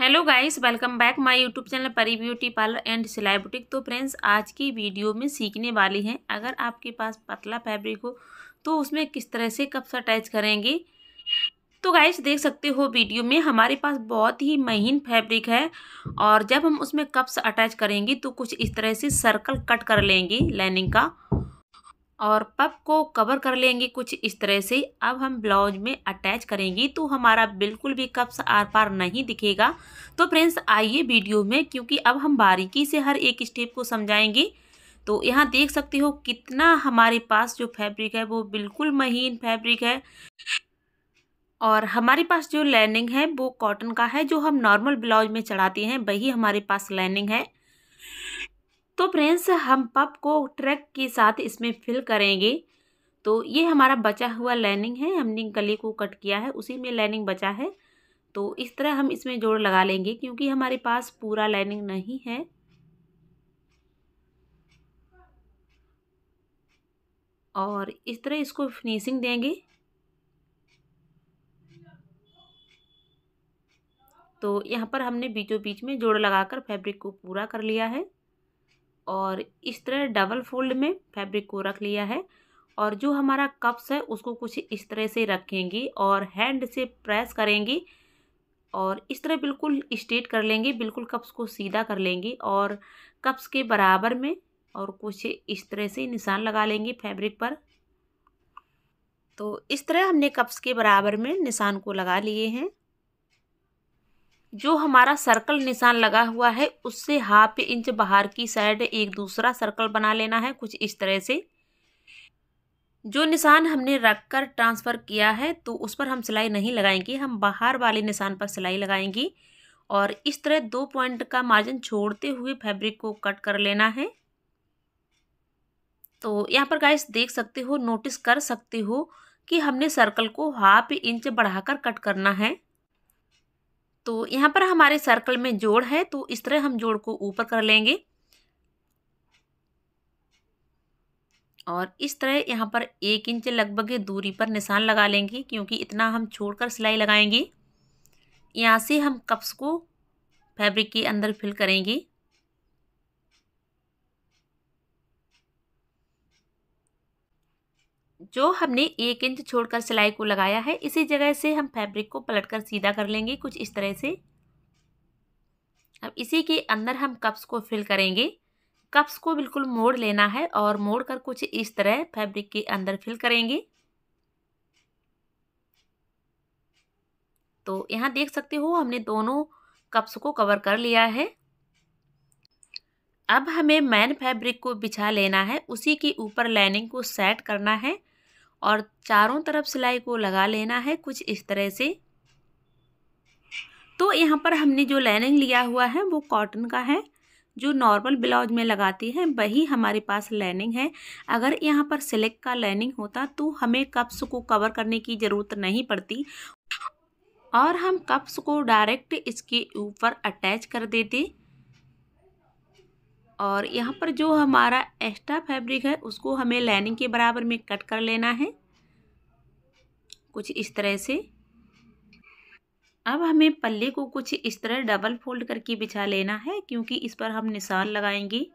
hello guys welcome back my YouTube channel Pari beauty parlour and सिलाई boutique तो friends आज की वीडियो में सीखने वाली हैं अगर आपके पास पतला फैब्रिक हो तो उसमें किस तरह से कप्स अटैच करेंगे तो गाइस देख सकते हो वीडियो में हमारे पास बहुत ही महीन फैब्रिक है और जब हम उसमें कप्स अटैच करेंगे तो कुछ इस तरह से सर्कल कट कर लेंगे लाइनिंग का और पप को कवर कर लेंगे कुछ इस तरह से अब हम ब्लाउज में अटैच करेंगे तो हमारा बिल्कुल भी कप्स आर पार नहीं दिखेगा तो फ्रेंड्स आइए वीडियो में क्योंकि अब हम बारीकी से हर एक स्टेप को समझाएंगे तो यहाँ देख सकते हो कितना हमारे पास जो फैब्रिक है वो बिल्कुल महीन फैब्रिक है और हमारे पास जो लाइनिंग है वो कॉटन का है जो हम नॉर्मल ब्लाउज में चढ़ाते हैं वही हमारे पास लाइनिंग है तो फ्रेंड्स हम पप को ट्रैक के साथ इसमें फिल करेंगे तो ये हमारा बचा हुआ लाइनिंग है हमने गले को कट किया है उसी में लाइनिंग बचा है तो इस तरह हम इसमें जोड़ लगा लेंगे क्योंकि हमारे पास पूरा लाइनिंग नहीं है और इस तरह इसको फिनिशिंग देंगे तो यहाँ पर हमने बीचों बीच में जोड़ लगाकर फैब्रिक को पूरा कर लिया है और इस तरह डबल फोल्ड में फैब्रिक को रख लिया है और जो हमारा कप्स है उसको कुछ इस तरह से रखेंगी और हैंड से प्रेस करेंगी और इस तरह बिल्कुल स्ट्रेट कर लेंगी बिल्कुल कप्स को सीधा कर लेंगी और कप्स के बराबर में और कुछ इस तरह से निशान लगा लेंगी फैब्रिक पर तो इस तरह हमने कप्स के बराबर में निशान को लगा लिए हैं जो हमारा सर्कल निशान लगा हुआ है उससे हाफ इंच बाहर की साइड एक दूसरा सर्कल बना लेना है कुछ इस तरह से जो निशान हमने रख कर ट्रांसफ़र किया है तो उस पर हम सिलाई नहीं लगाएंगे हम बाहर वाले निशान पर सिलाई लगाएंगे और इस तरह दो पॉइंट का मार्जिन छोड़ते हुए फैब्रिक को कट कर लेना है तो यहाँ पर गाइस देख सकते हो नोटिस कर सकते हो कि हमने सर्कल को हाफ इंच बढ़ाकर कट करना है तो यहाँ पर हमारे सर्कल में जोड़ है तो इस तरह हम जोड़ को ऊपर कर लेंगे और इस तरह यहाँ पर एक इंच लगभग दूरी पर निशान लगा लेंगे क्योंकि इतना हम छोड़कर सिलाई लगाएंगे यहाँ से हम कप्स को फैब्रिक के अंदर फिल करेंगे जो हमने एक इंच छोड़कर सिलाई को लगाया है इसी जगह से हम फैब्रिक को पलटकर सीधा कर लेंगे कुछ इस तरह से अब इसी के अंदर हम कप्स को फिल करेंगे कप्स को बिल्कुल मोड़ लेना है और मोड़ कर कुछ इस तरह फैब्रिक के अंदर फिल करेंगे तो यहाँ देख सकते हो हमने दोनों कप्स को कवर कर लिया है अब हमें मैन फैब्रिक को बिछा लेना है उसी के ऊपर लाइनिंग को सेट करना है और चारों तरफ सिलाई को लगा लेना है कुछ इस तरह से तो यहाँ पर हमने जो लाइनिंग लिया हुआ है वो कॉटन का है जो नॉर्मल ब्लाउज में लगाती हैं वही हमारे पास लाइनिंग है अगर यहाँ पर सिलेक्ट का लाइनिंग होता तो हमें कप्स को कवर करने की ज़रूरत नहीं पड़ती और हम कप्स को डायरेक्ट इसके ऊपर अटैच कर देते और यहाँ पर जो हमारा एक्स्ट्रा फैब्रिक है उसको हमें लाइनिंग के बराबर में कट कर लेना है कुछ इस तरह से अब हमें पल्ले को कुछ इस तरह डबल फोल्ड करके बिछा लेना है क्योंकि इस पर हम निशान लगाएंगे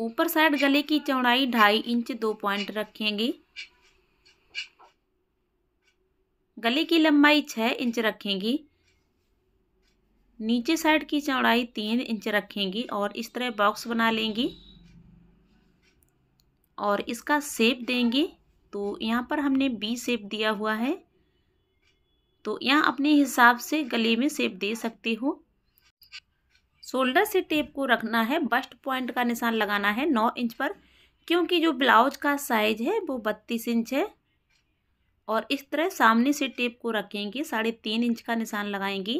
ऊपर साइड गले की चौड़ाई ढाई इंच दो पॉइंट रखेंगे गले की लंबाई छः इंच रखेंगी नीचे साइड की चौड़ाई तीन इंच रखेंगी और इस तरह बॉक्स बना लेंगी और इसका सेप देंगे तो यहाँ पर हमने बी सेप दिया हुआ है तो यहाँ अपने हिसाब से गले में सेप दे सकते हो शोल्डर से टेप को रखना है बस्ट पॉइंट का निशान लगाना है नौ इंच पर क्योंकि जो ब्लाउज का साइज है वो बत्तीस इंच है और इस तरह सामने से टेप को रखेंगे साढ़े तीन इंच का निशान लगाएंगी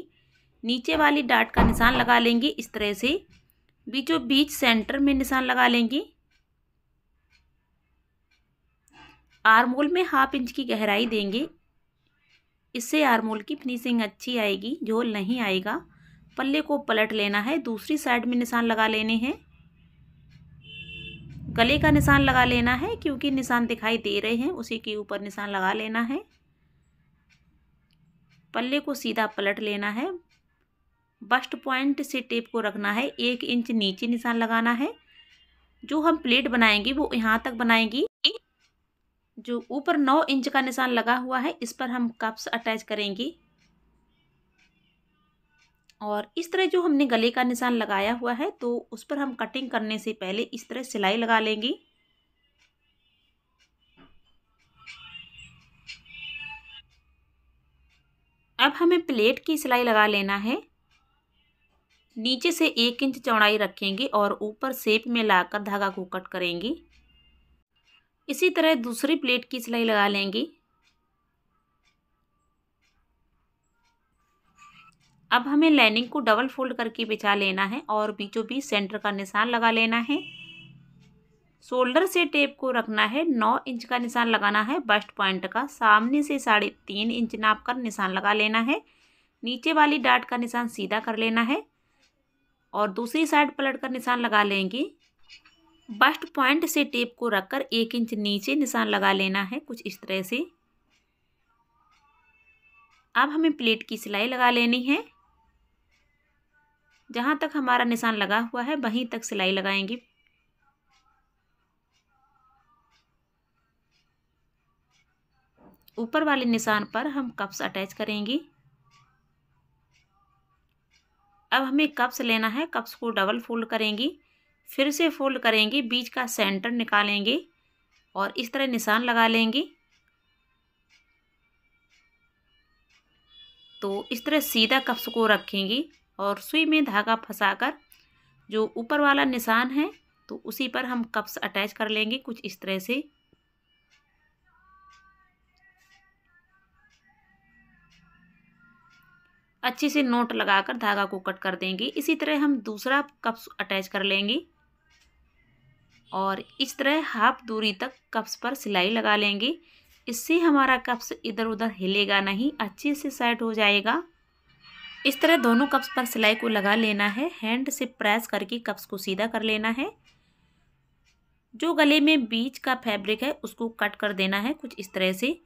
नीचे वाली डाट का निशान लगा लेंगी इस तरह से बीचों बीच सेंटर में निशान लगा लेंगी आर्मोल में हाफ इंच की गहराई देंगे इससे आर्मोल की फिनिशिंग अच्छी आएगी झोल नहीं आएगा पल्ले को पलट लेना है दूसरी साइड में निशान लगा लेने हैं गले का निशान लगा लेना है क्योंकि निशान दिखाई दे रहे हैं उसी के ऊपर निशान लगा लेना है पल्ले को सीधा पलट लेना है बस्ट पॉइंट से टेप को रखना है एक इंच नीचे निशान लगाना है जो हम प्लेट बनाएंगे वो यहाँ तक बनाएंगी जो ऊपर नौ इंच का निशान लगा हुआ है इस पर हम कप्स अटैच करेंगे और इस तरह जो हमने गले का निशान लगाया हुआ है तो उस पर हम कटिंग करने से पहले इस तरह सिलाई लगा लेंगे अब हमें प्लेट की सिलाई लगा लेना है नीचे से एक इंच चौड़ाई रखेंगे और ऊपर सेप में लाकर धागा को कट करेंगे इसी तरह दूसरी प्लेट की सिलाई लगा लेंगे अब हमें लाइनिंग को डबल फोल्ड करके बिछा लेना है और बीचों बीच सेंटर का निशान लगा लेना है शोल्डर से टेप को रखना है नौ इंच का निशान लगाना है बस्ट पॉइंट का सामने से साढ़े तीन इंच नाप कर निशान लगा लेना है नीचे वाली डाट का निशान सीधा कर लेना है और दूसरी साइड पलट कर निशान लगा लेंगे बस्ट पॉइंट से टेप को रखकर एक इंच नीचे निशान लगा लेना है कुछ इस तरह से अब हमें प्लेट की सिलाई लगा लेनी है जहाँ तक हमारा निशान लगा हुआ है वहीं तक सिलाई लगाएंगे ऊपर वाले निशान पर हम कप्स अटैच करेंगी अब हमें कप्स लेना है कप्स को डबल फोल्ड करेंगी फिर से फोल्ड करेंगी बीच का सेंटर निकालेंगे और इस तरह निशान लगा लेंगी तो इस तरह सीधा कप्स को रखेंगी और सुई में धागा फंसाकर जो ऊपर वाला निशान है तो उसी पर हम कप्स अटैच कर लेंगे कुछ इस तरह से अच्छे से नोट लगाकर धागा को कट कर देंगे इसी तरह हम दूसरा कप्स अटैच कर लेंगे और इस तरह हाफ दूरी तक कप्स पर सिलाई लगा लेंगे इससे हमारा कप्स इधर उधर हिलेगा नहीं अच्छे से सेट हो जाएगा इस तरह दोनों कप्स पर सिलाई को लगा लेना है हैंड से प्रेस करके कप्स को सीधा कर लेना है जो गले में बीच का फैब्रिक है उसको कट कर देना है कुछ इस तरह से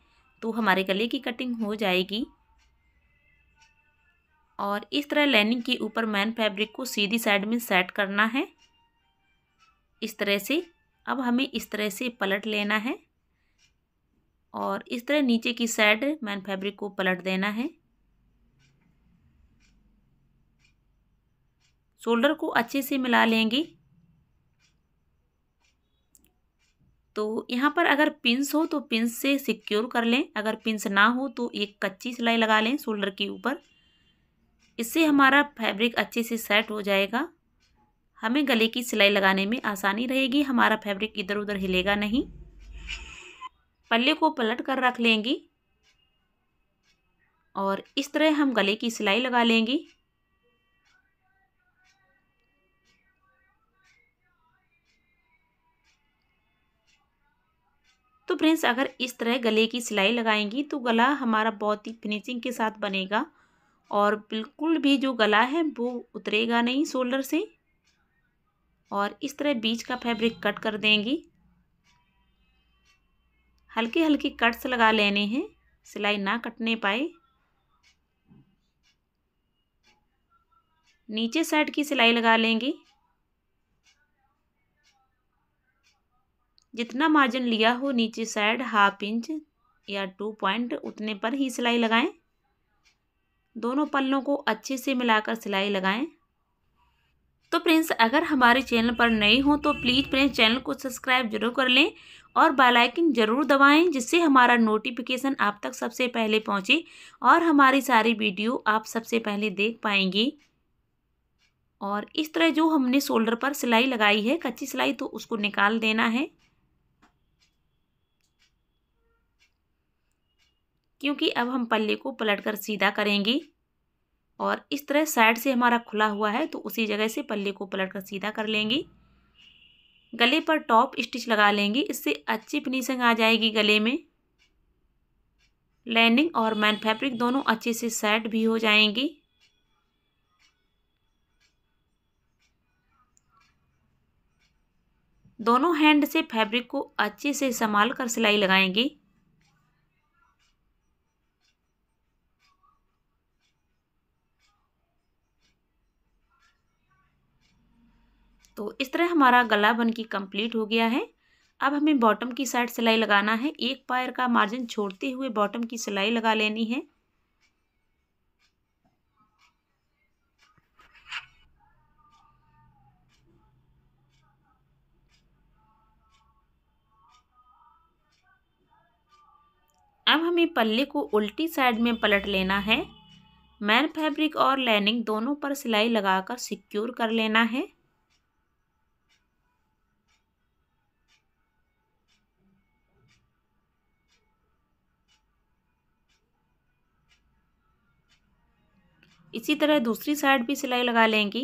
तो हमारे गले की कटिंग हो जाएगी और इस तरह लाइनिंग के ऊपर मैन फैब्रिक को सीधी साइड में सेट करना है इस तरह से अब हमें इस तरह से पलट लेना है और इस तरह नीचे की साइड मैन फैब्रिक को पलट देना है शोल्डर को अच्छे से मिला लेंगे तो यहाँ पर अगर पिंस हो तो पिंस से सिक्योर कर लें अगर पिंस ना हो तो एक कच्ची सिलाई लगा लें शोल्डर के ऊपर इससे हमारा फैब्रिक अच्छे से सेट हो जाएगा हमें गले की सिलाई लगाने में आसानी रहेगी हमारा फैब्रिक इधर उधर हिलेगा नहीं पल्ले को पलट कर रख लेंगी और इस तरह हम गले की सिलाई लगा लेंगी तो फ्रेंड्स अगर इस तरह गले की सिलाई लगाएंगी तो गला हमारा बहुत ही फिनिशिंग के साथ बनेगा और बिल्कुल भी जो गला है वो उतरेगा नहीं शोल्डर से और इस तरह बीच का फैब्रिक कट कर देंगी हल्के हल्के कट्स लगा लेने हैं सिलाई ना कटने पाए नीचे साइड की सिलाई लगा लेंगी जितना मार्जिन लिया हो नीचे साइड हाफ इंच या टू पॉइंट उतने पर ही सिलाई लगाएं दोनों पल्लों को अच्छे से मिलाकर सिलाई लगाएं तो फ्रेंड्स अगर हमारे चैनल पर नए हों तो प्लीज़ फ्रेंड्स चैनल को सब्सक्राइब जरूर कर लें और बेल आइकन जरूर दबाएं जिससे हमारा नोटिफिकेशन आप तक सबसे पहले पहुंचे और हमारी सारी वीडियो आप सबसे पहले देख पाएंगी और इस तरह जो हमने शोल्डर पर सिलाई लगाई है कच्ची सिलाई तो उसको निकाल देना है क्योंकि अब हम पल्ले को पलट कर सीधा करेंगे और इस तरह साइड से हमारा खुला हुआ है तो उसी जगह से पल्ले को पलट कर सीधा कर लेंगे गले पर टॉप स्टिच लगा लेंगे इससे अच्छी फिनिशिंग आ जाएगी गले में लाइनिंग और मैन फैब्रिक दोनों अच्छे से सेट भी हो जाएंगी दोनों हैंड से फैब्रिक को अच्छे से संभाल कर सिलाई लगाएंगे तो इस तरह हमारा गला बन की कम्प्लीट हो गया है अब हमें बॉटम की साइड सिलाई लगाना है एक पायर का मार्जिन छोड़ते हुए बॉटम की सिलाई लगा लेनी है अब हमें पल्ले को उल्टी साइड में पलट लेना है मैन फैब्रिक और लाइनिंग दोनों पर सिलाई लगाकर सिक्योर कर लेना है इसी तरह दूसरी साइड भी सिलाई लगा लेंगी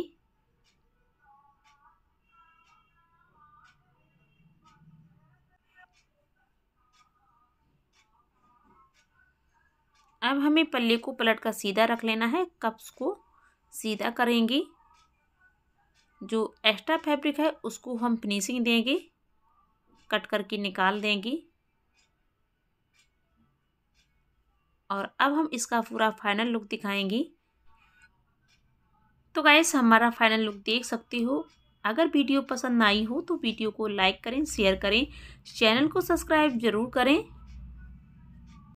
अब हमें पल्ले को पलट कर सीधा रख लेना है कप्स को सीधा करेंगे जो एक्स्ट्रा फैब्रिक है उसको हम फिनिशिंग देंगे कट करके निकाल देंगे और अब हम इसका पूरा फाइनल लुक दिखाएंगे तो गाइस हमारा फाइनल लुक देख सकते हो अगर वीडियो पसंद आई हो तो वीडियो को लाइक करें शेयर करें चैनल को सब्सक्राइब ज़रूर करें